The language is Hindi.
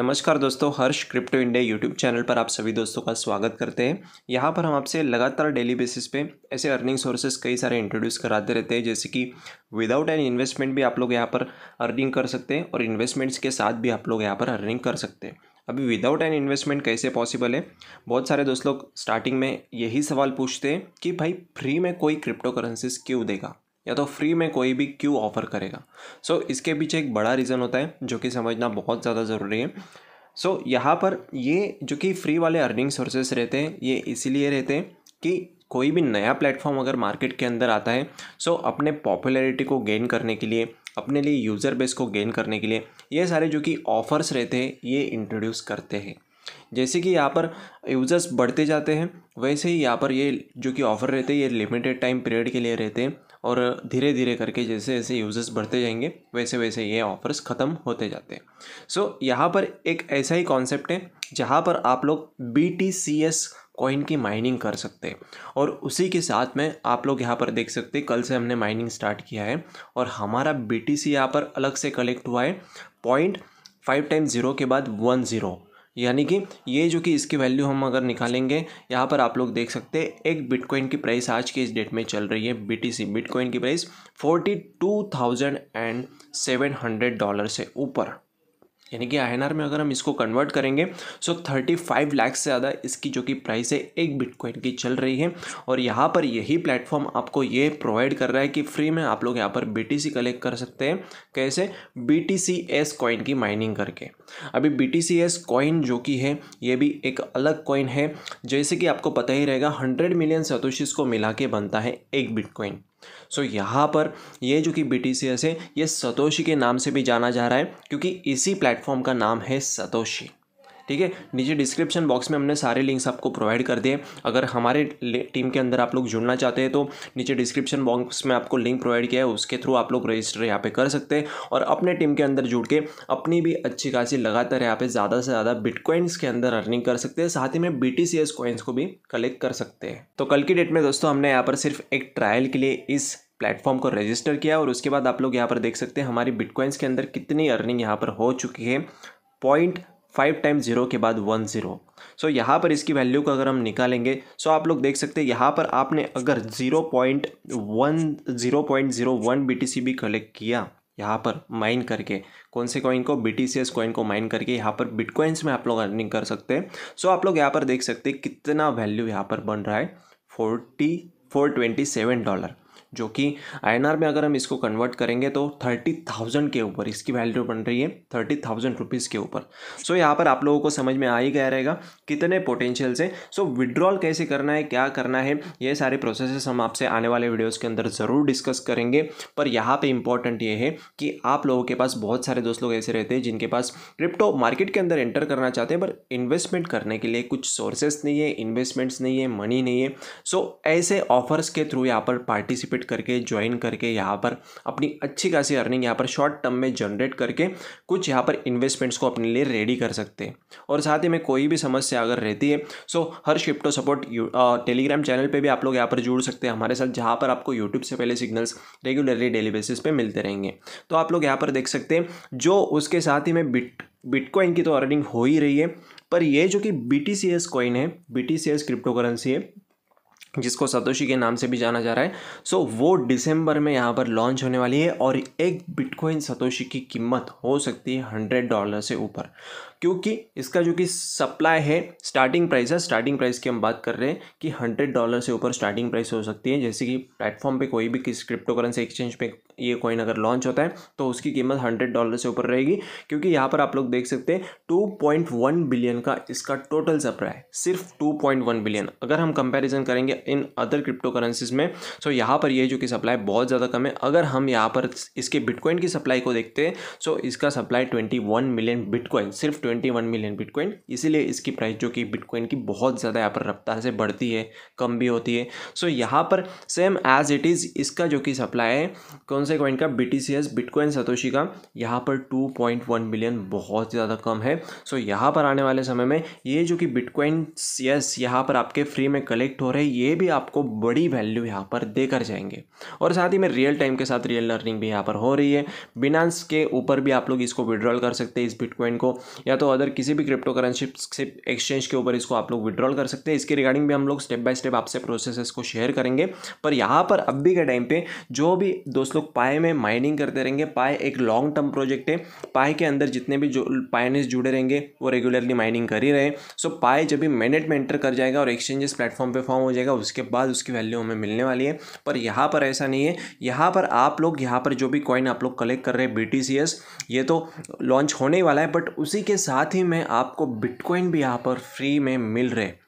नमस्कार दोस्तों Harsh crypto India YouTube channel पर आप सभी दोस्तों का स्वागत करते हैं यहाँ पर हम आपसे लगातार डेली बेसिस पे ऐसे अर्निंग सोर्सेज कई सारे इंट्रोड्यूस कराते रहते हैं जैसे कि विदाउट एन इन्वेस्टमेंट भी आप लोग यहाँ पर अर्निंग कर सकते हैं और इन्वेस्टमेंट्स के साथ भी आप लोग यहाँ पर अर्निंग कर सकते हैं अभी विदाउट एन इन्वेस्टमेंट कैसे पॉसिबल है बहुत सारे दोस्त लोग स्टार्टिंग में यही सवाल पूछते हैं कि भाई फ्री में कोई क्रिप्टो करेंसीज क्यों देगा या तो फ्री में कोई भी क्यों ऑफर करेगा सो so, इसके पीछे एक बड़ा रीज़न होता है जो कि समझना बहुत ज़्यादा ज़रूरी है सो so, यहाँ पर ये जो कि फ्री वाले अर्निंग सोर्सेस रहते हैं ये इसीलिए रहते हैं कि कोई भी नया प्लेटफॉर्म अगर मार्केट के अंदर आता है सो so अपने पॉपुलैरिटी को गेन करने के लिए अपने लिए यूज़र बेस को गेन करने के लिए ये सारे जो कि ऑफर्स रहते हैं ये इंट्रोड्यूस करते हैं जैसे कि यहाँ पर यूज़र्स बढ़ते जाते हैं वैसे ही यहाँ पर ये जो कि ऑफ़र रहते हैं ये लिमिटेड टाइम पीरियड के लिए रहते हैं और धीरे धीरे करके जैसे जैसे यूज़र्स बढ़ते जाएंगे वैसे वैसे ये ऑफ़र्स ख़त्म होते जाते हैं सो so, यहाँ पर एक ऐसा ही कॉन्सेप्ट है जहाँ पर आप लोग B T C S coin की माइनिंग कर सकते हैं और उसी के साथ में आप लोग यहाँ पर देख सकते हैं कल से हमने माइनिंग स्टार्ट किया है और हमारा बी टी सी यहाँ पर अलग से कलेक्ट हुआ है पॉइंट फाइव टाइम ज़ीरो के बाद वन ज़ीरो यानी कि ये जो कि इसकी वैल्यू हम अगर निकालेंगे यहाँ पर आप लोग देख सकते हैं एक बिटकॉइन की प्राइस आज के इस डेट में चल रही है बीटीसी बिटकॉइन की price forty two thousand and seven hundred dollar से ऊपर यानी कि आई में अगर हम इसको कन्वर्ट करेंगे सो थर्टी फाइव लाख से ज़्यादा इसकी जो कि प्राइस है एक बिटकॉइन की चल रही है और यहाँ पर यही प्लेटफॉर्म आपको ये प्रोवाइड कर रहा है कि फ्री में आप लोग यहाँ पर बी कलेक्ट कर सकते हैं कैसे बी कॉइन की माइनिंग करके अभी बी कॉइन जो कि है ये भी एक अलग कॉइन है जैसे कि आपको पता ही रहेगा हंड्रेड मिलियन सतोशीस को मिला के बनता है एक बिटकॉइन सो so, यहाँ पर ये जो कि बी टी सी एस है ये सतोशी के नाम से भी जाना जा रहा है क्योंकि इसी प्लेटफॉर्म का नाम है सतोशी ठीक है नीचे डिस्क्रिप्शन बॉक्स में हमने सारे लिंक्स आपको प्रोवाइड कर दिए अगर हमारे टीम के अंदर आप लोग जुड़ना चाहते हैं तो नीचे डिस्क्रिप्शन बॉक्स में आपको लिंक प्रोवाइड किया है उसके थ्रू आप लोग रजिस्टर यहाँ पे कर सकते हैं और अपने टीम के अंदर जुड़ के अपनी भी अच्छी खासी लगातार यहाँ पे ज़्यादा से ज़्यादा बिटकॉइंस के अंदर अर्निंग कर सकते हैं साथ ही में बी टी को भी कलेक्ट कर सकते हैं तो कल की डेट में दोस्तों हमने यहाँ पर सिर्फ एक ट्रायल के लिए इस प्लेटफॉर्म को रजिस्टर किया और उसके बाद आप लोग यहाँ पर देख सकते हैं हमारी बिटकॉइंस के अंदर कितनी अर्निंग यहाँ पर हो चुकी है पॉइंट फाइव टाइम ज़ीरो के बाद वन ज़ीरो सो यहाँ पर इसकी वैल्यू को अगर हम निकालेंगे सो so आप लोग देख सकते हैं यहाँ पर आपने अगर zero point one zero point zero one B T C भी कलेक्ट किया यहाँ पर माइन करके कौन से कॉइन को B T C S coin को माइन करके यहाँ पर बिटकॉइंस में आप लोग अर्निंग कर सकते हैं सो so आप लोग यहाँ पर देख सकते हैं कितना वैल्यू यहाँ पर बन रहा है forty four twenty seven dollar जो कि आई में अगर हम इसको कन्वर्ट करेंगे तो थर्टी थाउजेंड के ऊपर इसकी वैल्यू बन रही है थर्टी थाउजेंड रुपीज़ के ऊपर सो so, यहाँ पर आप लोगों को समझ में आ ही गया रहेगा कितने पोटेंशियल से सो so, विड्रॉल कैसे करना है क्या करना है ये सारे प्रोसेसेस हम आपसे आने वाले वीडियोज़ के अंदर ज़रूर डिस्कस करेंगे पर यहाँ पर इंपॉर्टेंट ये है कि आप लोगों के पास बहुत सारे दोस्त लोग ऐसे रहते हैं जिनके पास क्रिप्टो मार्केट के अंदर एंटर करना चाहते हैं पर इन्वेस्टमेंट करने के लिए कुछ सोर्सेस नहीं है इन्वेस्टमेंट्स नहीं है मनी नहीं है सो so, ऐसे ऑफर्स के थ्रू यहाँ पर पार्टिसिपेट पार्टिसिपेट करके ज्वाइन करके यहाँ पर अपनी अच्छी खासी अर्निंग यहाँ पर शॉर्ट टर्म में जनरेट करके कुछ यहाँ पर इन्वेस्टमेंट्स को अपने लिए रेडी कर सकते हैं और साथ ही में कोई भी समस्या अगर रहती है सो हर शिफ्टो सपोर्ट टेलीग्राम चैनल पर भी आप लोग यहाँ पर जुड़ सकते हैं हमारे साथ जहाँ पर आपको यूट्यूब से पहले सिग्नल्स रेगुलरली डेली बेसिस पर मिलते रहेंगे तो आप लोग यहाँ पर देख सकते हैं जो उसके साथ ही में बिट बिटकॉइन की तो अर्निंग हो ही रही है पर ये जो कि B T C S coin है B T C S crypto currency है जिसको सतोशी के नाम से भी जाना जा रहा है सो so, वो दिसंबर में यहाँ पर लॉन्च होने वाली है और एक बिटकॉइन सतोशी की कीमत हो सकती है हंड्रेड डॉलर से ऊपर क्योंकि इसका जो कि सप्लाई है स्टार्टिंग प्राइस है स्टार्टिंग प्राइस की हम बात कर रहे हैं कि हंड्रेड डॉलर से ऊपर स्टार्टिंग प्राइस हो सकती है जैसे कि प्लेटफॉर्म पे कोई भी किस क्रिप्टो करेंसी एक्सचेंज पे ये कॉइन अगर लॉन्च होता है तो उसकी कीमत हंड्रेड डॉलर से ऊपर रहेगी क्योंकि यहाँ पर आप लोग देख सकते हैं टू पॉइंट वन बिलियन का इसका टोटल सप्लाई है सिर्फ टू पॉइंट वन बिलियन अगर हम कंपेरिजन करेंगे इन अदर क्रिप्टो करेंसीज में सो यहाँ पर ये जो कि सप्लाई बहुत ज़्यादा कम है अगर हम यहाँ पर इसके बिटकॉइन की सप्लाई को देखते हैं सो इसका supply twenty one million bitcoin सिर्फ ट्वेंटी वन मिलियन बिटकॉइन इसीलिए इसकी प्राइस जो कि बिटकॉइन की बहुत ज़्यादा यहाँ पर रफ्तार से बढ़ती है कम भी होती है सो यहाँ पर सेम एज इट इज़ इसका जो कि सप्लाई है कौन से कॉइन का B T C S bitcoin Satoshi का यहाँ पर टू पॉइंट वन मिलियन बहुत ज़्यादा कम है सो so, यहाँ पर आने वाले समय में ये जो कि बिटकॉइन सी एस यहाँ पर आपके फ्री में कलेक्ट हो रहे हैं ये भी आपको बड़ी वैल्यू यहाँ पर देकर जाएंगे और साथ ही में रियल टाइम के साथ रियल लर्निंग भी यहाँ पर हो रही है बिनास के ऊपर भी आप लोग इसको विड्रॉल कर सकते हैं इस बिटकॉइन को या तो अदर किसी भी क्रिप्टो करेंसी से एक्सचेंज के ऊपर इसको आप लोग विड्रॉल कर सकते हैं इसके रिगार्डिंग भी हम लोग स्टेप बाय स्टेप आपसे प्रोसेस को शेयर करेंगे पर यहाँ पर अभी के टाइम पर जो भी दोस्त लोग पाए में माइनिंग करते रहेंगे पाए एक लॉन्ग टर्म प्रोजेक्ट है पाए के अंदर जितने भी जो पायनेस जुड़े रहेंगे वो रेगुलरली माइनिंग कर ही रहे सो पाए जब भी मैनेट में एंटर कर जाएगा और एक्सचेंजेस प्लेटफॉर्म पर फॉर्म हो जाएगा उसके बाद उसकी वैल्यू हमें मिलने वाली है पर यहाँ पर ऐसा नहीं है यहाँ पर आप लोग यहाँ पर जो भी कॉइन आप लोग कलेक्ट कर रहे हैं बी ये तो लॉन्च होने वाला है बट उसी के साथ ही में आपको बिटकॉइन भी यहाँ पर फ्री में मिल रहे